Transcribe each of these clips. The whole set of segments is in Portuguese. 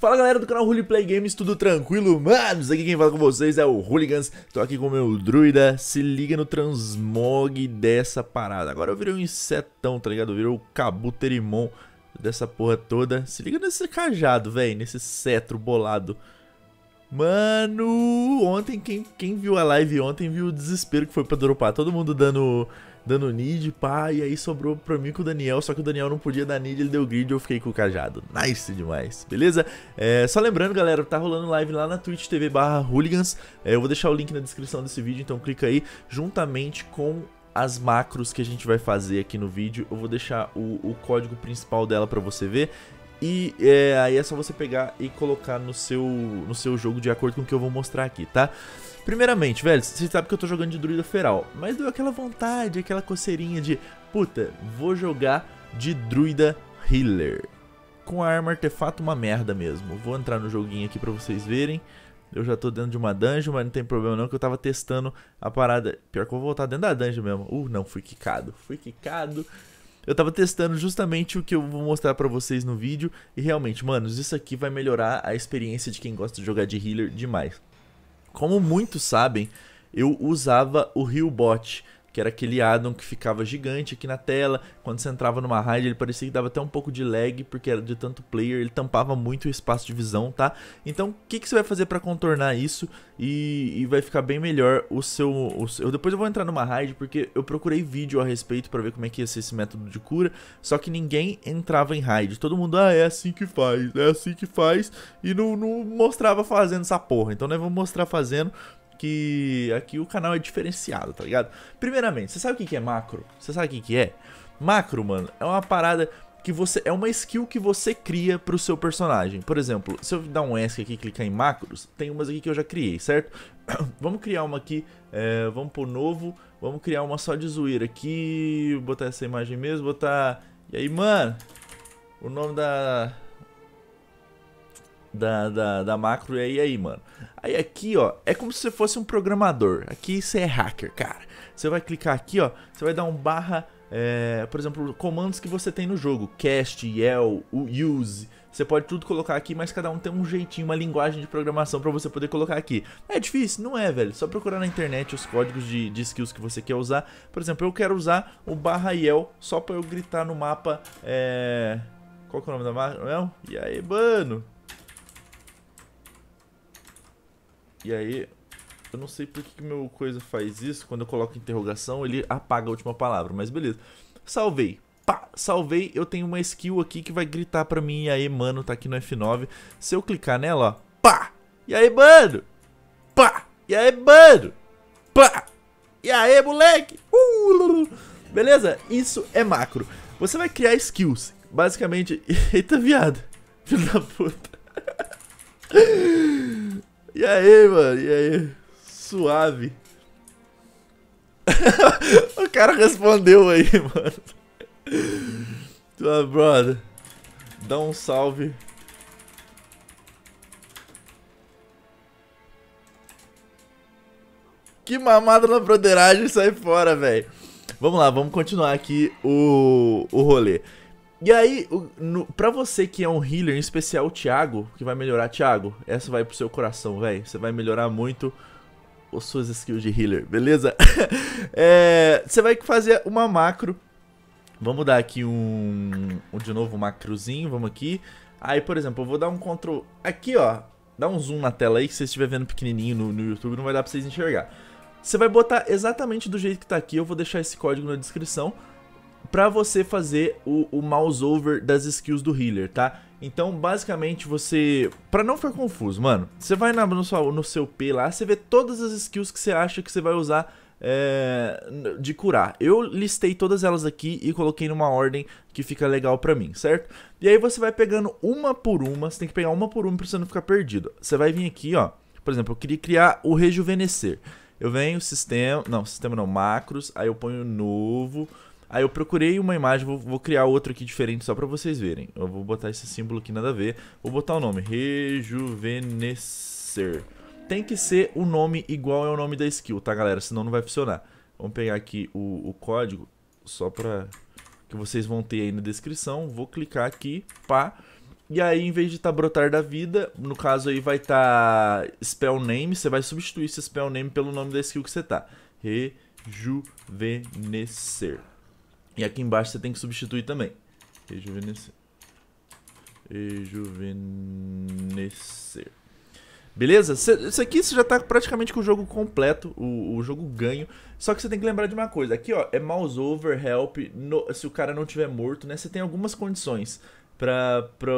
Fala galera do canal Play Games, tudo tranquilo? mano. aqui quem fala com vocês é o Hooligans Tô aqui com o meu druida, se liga no transmog dessa parada Agora eu virei um insetão, tá ligado? Eu virei o cabuterimon dessa porra toda Se liga nesse cajado, velho, nesse cetro bolado Mano, ontem, quem, quem viu a live ontem viu o desespero que foi pra dropar Todo mundo dando dando nid, pá, e aí sobrou pra mim com o Daniel, só que o Daniel não podia dar nid, ele deu grid e eu fiquei com o cajado. Nice demais, beleza? É, só lembrando, galera, tá rolando live lá na Twitch TV barra Hooligans, é, eu vou deixar o link na descrição desse vídeo, então clica aí, juntamente com as macros que a gente vai fazer aqui no vídeo, eu vou deixar o, o código principal dela pra você ver, e é, aí é só você pegar e colocar no seu, no seu jogo de acordo com o que eu vou mostrar aqui, tá? Primeiramente, velho, você sabe que eu tô jogando de druida feral, mas deu aquela vontade, aquela coceirinha de, puta, vou jogar de druida healer. Com a arma artefato uma merda mesmo. Vou entrar no joguinho aqui pra vocês verem. Eu já tô dentro de uma dungeon, mas não tem problema não, que eu tava testando a parada. Pior que eu vou voltar dentro da dungeon mesmo. Uh, não, fui quicado. Fui quicado. Eu tava testando justamente o que eu vou mostrar pra vocês no vídeo. E realmente, manos, isso aqui vai melhorar a experiência de quem gosta de jogar de healer demais. Como muitos sabem, eu usava o Riobot que era aquele addon que ficava gigante aqui na tela. Quando você entrava numa raid, ele parecia que dava até um pouco de lag, porque era de tanto player, ele tampava muito o espaço de visão, tá? Então, o que, que você vai fazer para contornar isso e, e, vai ficar bem melhor o seu, o seu... Depois eu vou entrar numa raid, porque eu procurei vídeo a respeito para ver como é que ia ser esse método de cura, só que ninguém entrava em raid. Todo mundo, ah, é assim que faz, é assim que faz, e não, não mostrava fazendo essa porra. Então, né, vou mostrar fazendo, que aqui o canal é diferenciado, tá ligado? Primeiramente, você sabe o que é macro? Você sabe o que é? Macro, mano, é uma parada que você é uma skill que você cria pro seu personagem. Por exemplo, se eu dar um ESC aqui e clicar em macros, tem umas aqui que eu já criei, certo? vamos criar uma aqui, é, vamos por novo, vamos criar uma só de zoeira aqui, botar essa imagem mesmo, botar... E aí, mano, o nome da da, da, da macro e aí, aí, mano. Aí aqui, ó, é como se você fosse um programador. Aqui você é hacker, cara. Você vai clicar aqui, ó, você vai dar um barra, é, por exemplo, comandos que você tem no jogo. Cast, yell, use. Você pode tudo colocar aqui, mas cada um tem um jeitinho, uma linguagem de programação para você poder colocar aqui. É difícil? Não é, velho. Só procurar na internet os códigos de, de skills que você quer usar. Por exemplo, eu quero usar o barra yell só para eu gritar no mapa, é... Qual que é o nome da marca? E aí, mano? E aí, eu não sei por que, meu coisa faz isso. Quando eu coloco interrogação, ele apaga a última palavra, mas beleza. Salvei. Pá, salvei. Eu tenho uma skill aqui que vai gritar pra mim. E aí, mano, tá aqui no F9. Se eu clicar nela, ó. Pá! E aí, mano? Pá! E aí, mano? Pá! E aí, moleque? Uh, beleza? Isso é macro. Você vai criar skills. Basicamente, eita viado. Filho da puta. E aí, mano? E aí? Suave. o cara respondeu aí, mano. Tua é brother. Dá um salve. Que mamada na broderagem sai fora, velho. Vamos lá, vamos continuar aqui o, o rolê. E aí, para pra você que é um healer, em especial o Thiago, que vai melhorar, Thiago, essa vai pro seu coração, velho. Você vai melhorar muito as suas skills de healer, beleza? é, você vai fazer uma macro. Vamos dar aqui um, um, de novo, um macrozinho, vamos aqui. Aí, por exemplo, eu vou dar um control... Aqui, ó, dá um zoom na tela aí, que se você estiver vendo pequenininho no, no YouTube, não vai dar pra vocês enxergar. Você vai botar exatamente do jeito que tá aqui, eu vou deixar esse código na descrição para você fazer o, o mouse over das skills do healer, tá? Então, basicamente, você... Pra não ficar confuso, mano, você vai na, no, no seu P lá, você vê todas as skills que você acha que você vai usar é, de curar. Eu listei todas elas aqui e coloquei numa ordem que fica legal pra mim, certo? E aí você vai pegando uma por uma, você tem que pegar uma por uma pra você não ficar perdido. Você vai vir aqui, ó, por exemplo, eu queria criar o rejuvenescer. Eu venho, sistema, não, sistema não, macros, aí eu ponho novo, Aí eu procurei uma imagem, vou, vou criar outro aqui diferente só para vocês verem. Eu vou botar esse símbolo aqui nada a ver. Vou botar o nome, rejuvenescer. Tem que ser o um nome igual ao nome da skill, tá galera? Senão não vai funcionar. Vamos pegar aqui o, o código, só pra... Que vocês vão ter aí na descrição. Vou clicar aqui, pá. E aí, em vez de estar tá brotar da vida, no caso aí vai estar tá spell name, você vai substituir esse spell name pelo nome da skill que você tá. Rejuvenescer. E aqui embaixo você tem que substituir também. Rejuvenescer. Rejuvenescer. Beleza? Isso aqui você já tá praticamente com o jogo completo, o, o, jogo ganho. Só que você tem que lembrar de uma coisa. Aqui, ó, é mouse over, help, no, se o cara não tiver morto, né? Você tem algumas condições pra, pra,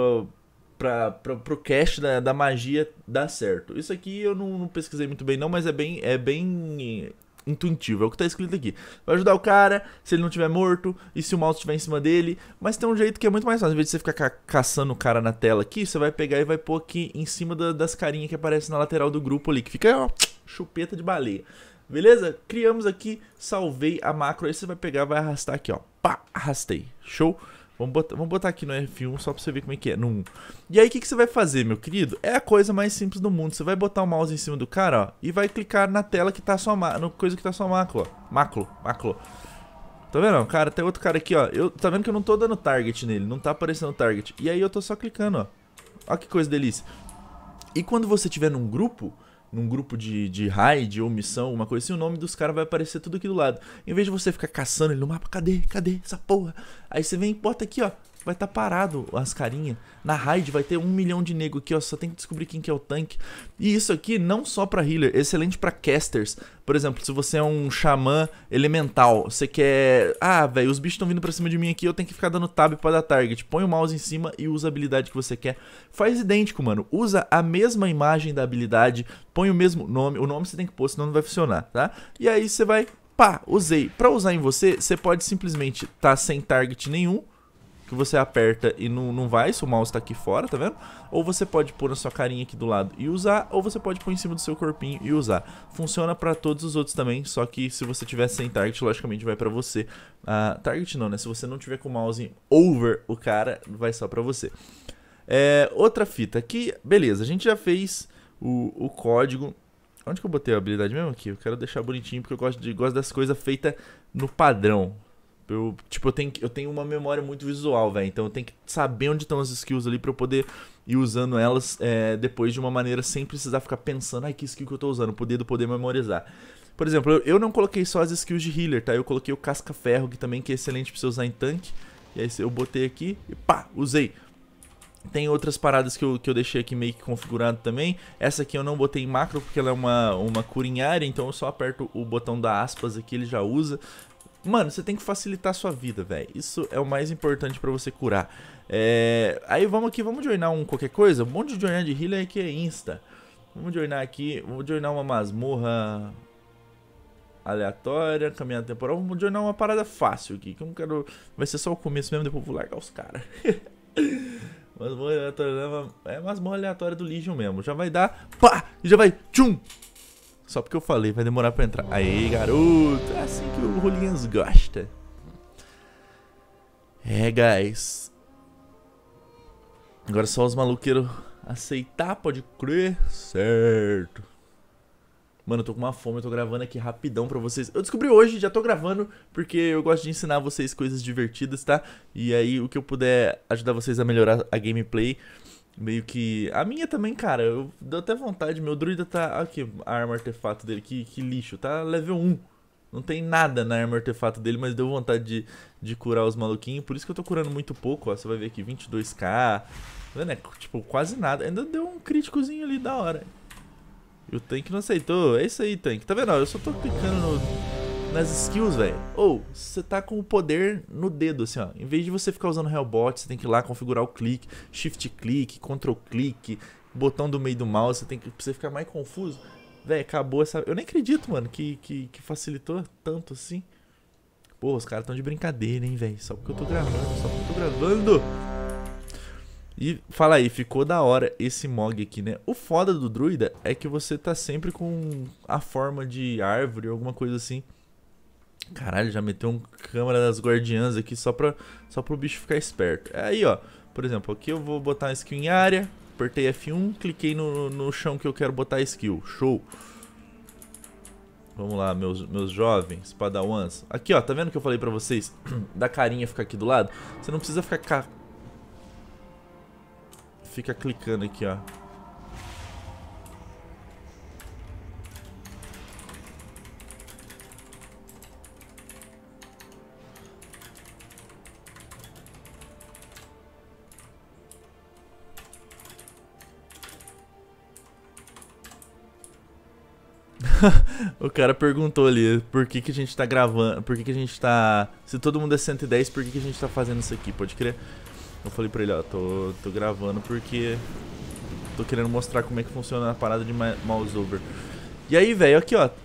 pra, pra, pro cast da, da magia dar certo. Isso aqui eu não, não pesquisei muito bem não, mas é bem, é bem intuitivo, é o que tá escrito aqui. Vai ajudar o cara se ele não tiver morto e se o mouse estiver em cima dele, mas tem um jeito que é muito mais fácil. Em vez de você ficar ca caçando o cara na tela aqui, você vai pegar e vai pôr aqui em cima da, das carinhas que aparecem na lateral do grupo ali, que fica ó, chupeta de baleia. Beleza? Criamos aqui, salvei a macro, aí você vai pegar, vai arrastar aqui, ó. Pá, arrastei. Show? Vamos botar, vamos botar aqui no F1 só pra você ver como é que é, no E aí o que, que você vai fazer, meu querido? É a coisa mais simples do mundo. Você vai botar o mouse em cima do cara, ó, e vai clicar na tela que tá sua na coisa que tá sua macro, ó. Macro, macro. Tá vendo? Cara, tem outro cara aqui, ó. Eu, tá vendo que eu não tô dando target nele, não tá aparecendo target. E aí eu tô só clicando, ó. ó que coisa delícia. E quando você tiver num grupo, num grupo de, de raid ou missão, uma coisa assim, o nome dos caras vai aparecer tudo aqui do lado. Em vez de você ficar caçando ele no mapa, cadê, cadê essa porra? Aí você vem e bota aqui, ó, vai estar tá parado as carinhas. Na raid vai ter um milhão de nego aqui, ó. Só tem que descobrir quem que é o tanque. E isso aqui não só pra healer, excelente pra casters. Por exemplo, se você é um xamã elemental, você quer... Ah, velho, os bichos estão vindo pra cima de mim aqui, eu tenho que ficar dando tab pra dar target. Põe o mouse em cima e usa a habilidade que você quer. Faz idêntico, mano. Usa a mesma imagem da habilidade, põe o mesmo nome. O nome você tem que pôr, senão não vai funcionar, tá? E aí você vai... Pá, usei. Pra usar em você, você pode simplesmente estar tá sem target nenhum, que você aperta e não, não vai, se o mouse tá aqui fora, tá vendo? Ou você pode pôr na sua carinha aqui do lado e usar, ou você pode pôr em cima do seu corpinho e usar. Funciona pra todos os outros também, só que se você tiver sem target, logicamente vai pra você. Uh, target não, né? Se você não tiver com o mouse over o cara, vai só pra você. É, outra fita aqui, beleza, a gente já fez o, o código... Onde que eu botei a habilidade mesmo aqui? Eu quero deixar bonitinho porque eu gosto, de, gosto das coisas feitas no padrão, Tipo, eu, tipo, eu tenho, eu tenho uma memória muito visual, velho. Então eu tenho que saber onde estão as skills ali pra eu poder ir usando elas é, depois de uma maneira sem precisar ficar pensando, ai, que skill que eu tô usando, poder do poder memorizar. Por exemplo, eu, eu não coloquei só as skills de healer, tá? Eu coloquei o casca-ferro, que também que é excelente pra você usar em tanque. E aí eu botei aqui e pá, usei. Tem outras paradas que eu, que eu deixei aqui meio que configurado também. Essa aqui eu não botei em macro porque ela é uma, uma cura em área, então eu só aperto o botão da aspas aqui, ele já usa. Mano, você tem que facilitar a sua vida, velho. Isso é o mais importante para você curar. É... Aí vamos aqui, vamos joinar um qualquer coisa. Um monte de joinar de healer que é insta. Vamos joinar aqui, vamos joinar uma masmorra aleatória, caminhada temporal. Vamos joinar uma parada fácil aqui, que eu não quero... Vai ser só o começo mesmo, depois eu vou largar os caras. masmorra aleatória, é, é masmorra aleatória do Legion mesmo. Já vai dar, pá, e já vai, tchum, só porque eu falei, vai demorar pra entrar. Aê, garoto! É assim que o Rolinhas gosta. É, guys. Agora só os maluqueiros aceitar, pode crer. Certo. Mano, eu tô com uma fome, eu tô gravando aqui rapidão pra vocês. Eu descobri hoje, já tô gravando, porque eu gosto de ensinar vocês coisas divertidas, tá? E aí, o que eu puder ajudar vocês a melhorar a gameplay, Meio que. A minha também, cara, eu deu até vontade. Meu druida tá. Aqui, a arma artefato dele, que, que lixo. Tá level 1. Não tem nada na arma artefato dele, mas deu vontade de, de curar os maluquinhos. Por isso que eu tô curando muito pouco, ó. Você vai ver aqui, 22k. Tá vendo? É, tipo, quase nada. Ainda deu um críticozinho ali da hora. E o tank não aceitou. É isso aí, tank Tá vendo? Ó, eu só tô clicando no nas skills, velho. Ou, você tá com o poder no dedo, assim, ó. Em vez de você ficar usando Hellbot, você tem que ir lá configurar o clique, shift clique, control clique, botão do meio do mouse, você tem que pra você ficar mais confuso. Velho, acabou essa. Eu nem acredito, mano, que, que, que facilitou tanto assim. Pô, os caras tão de brincadeira, hein, velho. Só porque eu tô gravando, só porque eu tô gravando. E fala aí, ficou da hora esse Mog aqui, né? O foda do Druida é que você tá sempre com a forma de árvore ou alguma coisa assim Caralho, já meteu um câmera das guardiãs aqui só para só pro bicho ficar esperto. É aí, ó, por exemplo, aqui eu vou botar uma skill em área, apertei F1, cliquei no, no chão que eu quero botar a skill. Show! Vamos lá, meus, meus jovens, padawans. Aqui, ó, tá vendo que eu falei pra vocês? da carinha ficar aqui do lado? Você não precisa ficar... Ca... Fica clicando aqui, ó. o cara perguntou ali por que, que a gente tá gravando, por que, que a gente tá. Se todo mundo é 110, por que, que a gente tá fazendo isso aqui? Pode crer. Eu falei pra ele, ó, tô, tô gravando porque tô querendo mostrar como é que funciona a parada de mouse over. E aí, velho, aqui, ó.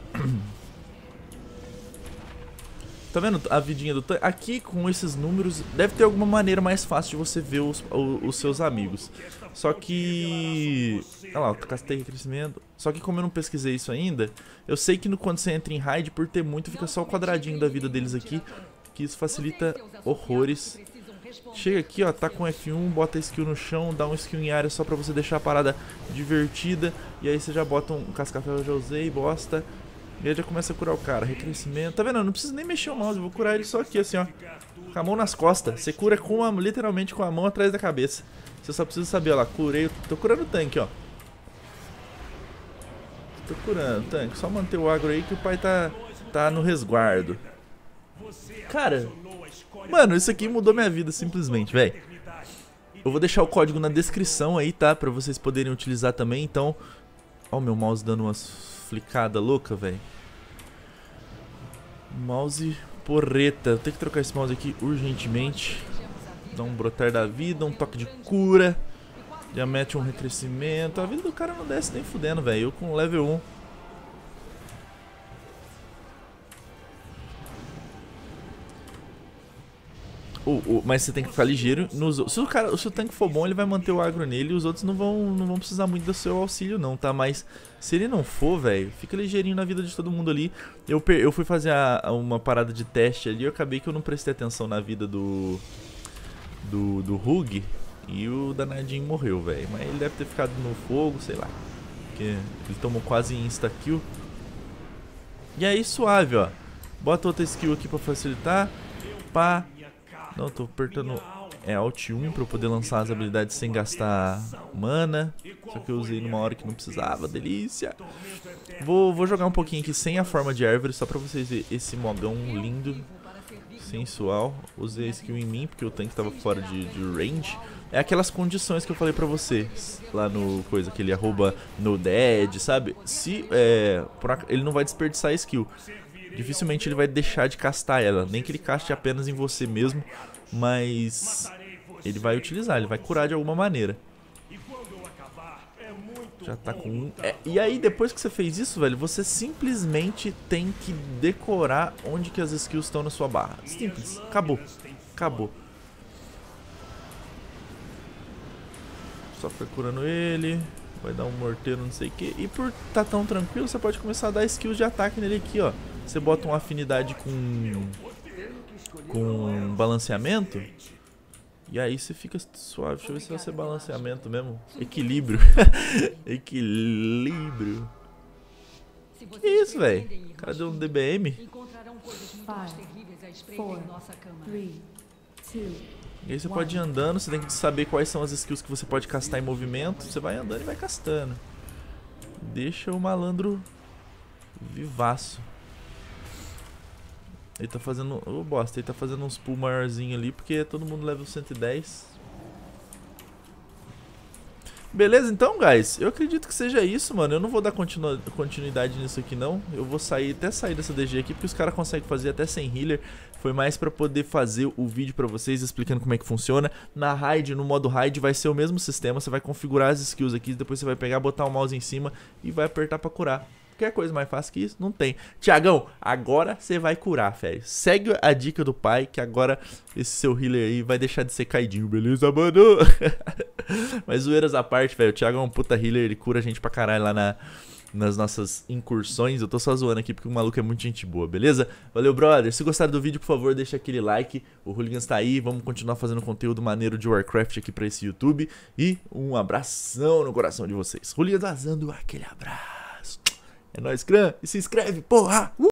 Tá vendo a vidinha do tanque? Aqui, com esses números, deve ter alguma maneira mais fácil de você ver os, os seus amigos. Só que... Olha lá, eu castei crescimento. Só que como eu não pesquisei isso ainda, eu sei que no, quando você entra em raid, por ter muito, fica só o quadradinho da vida deles aqui. Que isso facilita horrores. Chega aqui, ó, tá com F1, bota a skill no chão, dá um skill em área só pra você deixar a parada divertida. E aí você já bota um cascavel, eu já usei, bosta. E aí já começa a curar o cara. Recrescimento. Tá vendo? Eu não preciso nem mexer o mouse. Eu vou curar ele só aqui, assim, ó. Com a mão nas costas. Você cura com a, literalmente com a mão atrás da cabeça. Você só precisa saber, ó lá. Curei. Tô curando o tanque, ó. Tô curando o tanque. Só manter o agro aí que o pai tá, tá no resguardo. Cara, mano, isso aqui mudou minha vida simplesmente, velho. Eu vou deixar o código na descrição aí, tá? Pra vocês poderem utilizar também, então... Ó o meu mouse dando umas flicada louca, velho. Mouse porreta. Tem que trocar esse mouse aqui urgentemente. Dá um brotar da vida, um toque de cura. Já mete um recrescimento. A vida do cara não desce nem fudendo, velho. Eu com level 1 O, o, mas você tem que ficar ligeiro. Nos, se, o cara, se o tanque for bom, ele vai manter o agro nele e os outros não vão, não vão precisar muito do seu auxílio, não, tá? Mas se ele não for, velho, fica ligeirinho na vida de todo mundo ali. Eu, eu fui fazer a, a uma parada de teste ali e acabei que eu não prestei atenção na vida do. do, do Hug. E o danadinho morreu, velho. Mas ele deve ter ficado no fogo, sei lá. Porque ele tomou quase insta-kill. E aí, suave, ó. Bota outra skill aqui pra facilitar. Pá. Não, tô apertando é, Alt 1 pra eu poder lançar as habilidades sem gastar mana. Só que eu usei numa hora que não precisava, delícia. Vou, vou jogar um pouquinho aqui sem a forma de árvore, só pra vocês verem esse modão lindo, sensual. Usei a skill em mim, porque o tanque tava fora de, de range. É aquelas condições que eu falei pra vocês lá no coisa que ele arroba no dead, sabe? Se é, ele não vai desperdiçar a skill dificilmente ele vai deixar de castar ela. Nem que ele caste apenas em você mesmo, mas ele vai utilizar, ele vai curar de alguma maneira. Já tá com um. É, e aí, depois que você fez isso, velho, você simplesmente tem que decorar onde que as skills estão na sua barra. Simples. Acabou. Acabou. Só fica curando ele. Vai dar um morteiro, não sei o que. E por tá tão tranquilo, você pode começar a dar skills de ataque nele aqui, ó você bota uma afinidade com com balanceamento e aí você fica suave. Deixa eu ver se vai ser balanceamento mesmo. Equilíbrio. Equilíbrio. Que isso, velho? Cadê um DBM? Five, e aí você pode ir andando, você tem que saber quais são as skills que você pode castar em movimento. Você vai andando e vai castando. Deixa o malandro vivaço. Ele tá fazendo... Ô, oh, bosta, ele tá fazendo uns pull maiorzinho ali, porque todo mundo level 110. Beleza, então, guys. Eu acredito que seja isso, mano. Eu não vou dar continu continuidade nisso aqui, não. Eu vou sair, até sair dessa DG aqui, porque os caras conseguem fazer até sem healer. Foi mais pra poder fazer o vídeo pra vocês, explicando como é que funciona. Na raid, no modo raid, vai ser o mesmo sistema. Você vai configurar as skills aqui, depois você vai pegar, botar o mouse em cima e vai apertar pra curar. Qualquer coisa mais fácil que isso, não tem. Tiagão, agora você vai curar, velho. Segue a dica do pai, que agora esse seu healer aí vai deixar de ser caidinho, beleza, mano? Mas zoeiras à parte, velho. O Thiago é um puta healer, ele cura a gente pra caralho lá na, nas nossas incursões. Eu tô só zoando aqui porque o maluco é muito gente boa, beleza? Valeu, brother. Se gostaram do vídeo, por favor, deixa aquele like. O Hooligans tá aí. Vamos continuar fazendo conteúdo maneiro de Warcraft aqui pra esse YouTube. E um abração no coração de vocês. Hooligans vazando, aquele abraço. É nóis, Gran. E se inscreve, porra! Uh!